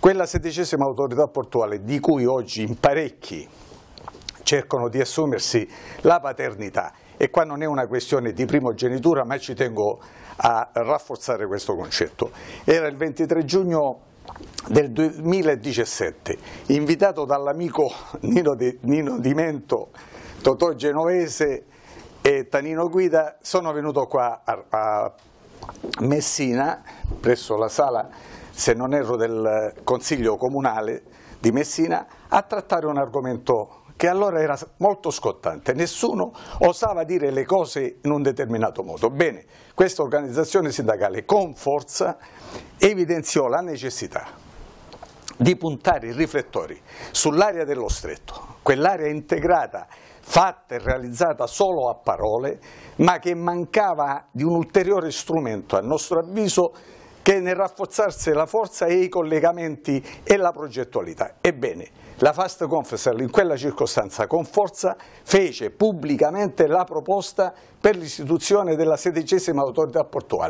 Quella sedicesima autorità portuale di cui oggi in parecchi cercano di assumersi la paternità e qua non è una questione di primogenitura ma ci tengo a rafforzare questo concetto. Era il 23 giugno del 2017, invitato dall'amico Nino, Di, Nino Dimento, Totò Genovese e Tanino Guida, sono venuto qua a, a Messina, presso la sala se non erro del Consiglio Comunale di Messina, a trattare un argomento che allora era molto scottante, nessuno osava dire le cose in un determinato modo. Bene, questa organizzazione sindacale con forza evidenziò la necessità di puntare i riflettori sull'area dello stretto, quell'area integrata, fatta e realizzata solo a parole, ma che mancava di un ulteriore strumento, a nostro avviso, che nel rafforzarsi la forza e i collegamenti e la progettualità. Ebbene, la Fast Confessor in quella circostanza con forza fece pubblicamente la proposta per l'istituzione della sedicesima autorità portuale